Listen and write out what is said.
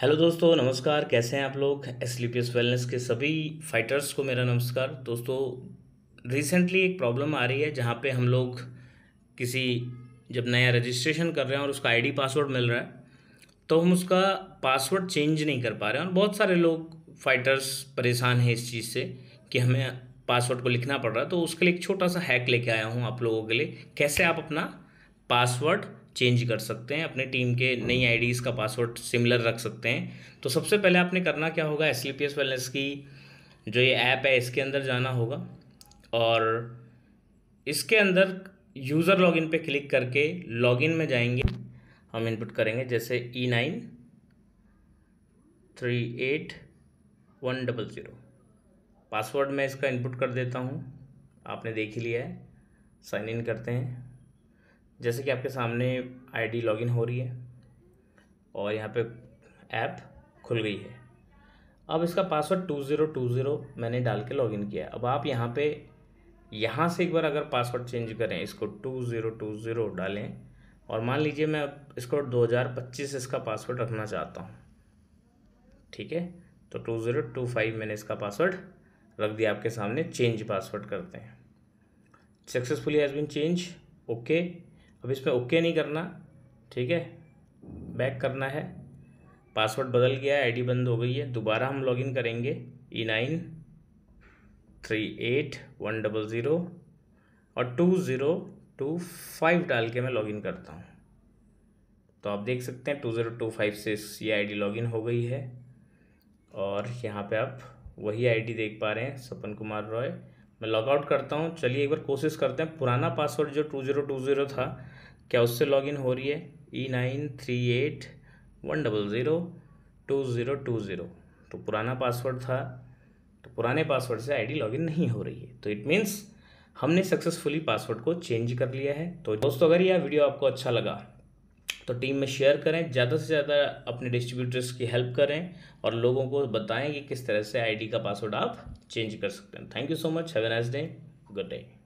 Hello दोस्तों नमस्कार कैसे हैं आप लोग एस वेलनेस के सभी फाइटर्स को मेरा नमस्कार दोस्तों रिसेंटली एक प्रॉब्लम आ रही है जहाँ पे हम लोग किसी जब नया रजिस्ट्रेशन कर रहे हैं और उसका आईडी पासवर्ड मिल रहा है तो हम उसका पासवर्ड चेंज नहीं कर पा रहे हैं और बहुत सारे लोग फाइटर्स परेशान हैं इस चीज़ से कि हमें पासवर्ड को लिखना पड़ रहा है तो उसके लिए एक छोटा सा हैक लेके आया हूँ आप लोगों के लिए कैसे आप अपना पासवर्ड चेंज कर सकते हैं अपने टीम के नई आईडीज़ हम्म। का पासवर्ड सिमिलर रख सकते हैं तो सबसे पहले आपने करना क्या होगा एस वेलनेस की जो ये ऐप है इसके अंदर जाना होगा और इसके अंदर यूज़र लॉगिन पे क्लिक करके लॉगिन में जाएंगे हम इनपुट करेंगे जैसे E nine three eight one double zero password मैं इसका इनपुट कर देता हूँ आपने देख ही लिया है साइन इन करते हैं जैसे कि आपके सामने आईडी लॉगिन हो रही है और यहाँ पे ऐप खुल गई है अब इसका password two zero two zero मैंने डाल के लॉगिन किया अब आप यहाँ पे यहाँ से एक बार अगर पासवर्ड चेंज करें इसको टू ज़ीरो टू ज़ीरो डालें और मान लीजिए मैं इसको दो हज़ार पच्चीस इसका पासवर्ड रखना चाहता हूँ ठीक है तो टू ज़ीरो टू फाइव मैंने इसका पासवर्ड रख दिया आपके सामने चेंज पासवर्ड करते हैं successfully has been change okay अब इसमें ओके नहीं करना ठीक है बैक करना है पासवर्ड बदल गया है आईडी बंद हो गई है दोबारा हम लॉगिन करेंगे E nine three eight one double zero और टू ज़ीरो टू फाइव डाल के मैं लॉगिन करता हूँ तो आप देख सकते हैं टू ज़ीरो टू फाइव से ये आईडी लॉगिन हो गई है और यहाँ पे आप वही आईडी देख पा रहे हैं सपन कुमार रॉय मैं लॉगआउट करता हूँ चलिए एक बार कोशिश करते हैं पुराना पासवर्ड जो टू ज़ीरो टू ज़ीरो था क्या उससे लॉगिन हो रही है E nine three eight one double zero two zero two zero तो पुराना पासवर्ड था तो पुराने पासवर्ड से आईडी लॉगिन नहीं हो रही है तो इट मीन्स हमने सक्सेसफुली पासवर्ड को चेंज कर लिया है तो दोस्तों अगर यह वीडियो आपको अच्छा लगा तो टीम में शेयर करें ज़्यादा से ज़्यादा अपने डिस्ट्रीब्यूटर्स की हेल्प करें और लोगों को बताएं कि किस तरह से आईडी का पासवर्ड आप चेंज कर सकते हैं thank you so much have a nice day good day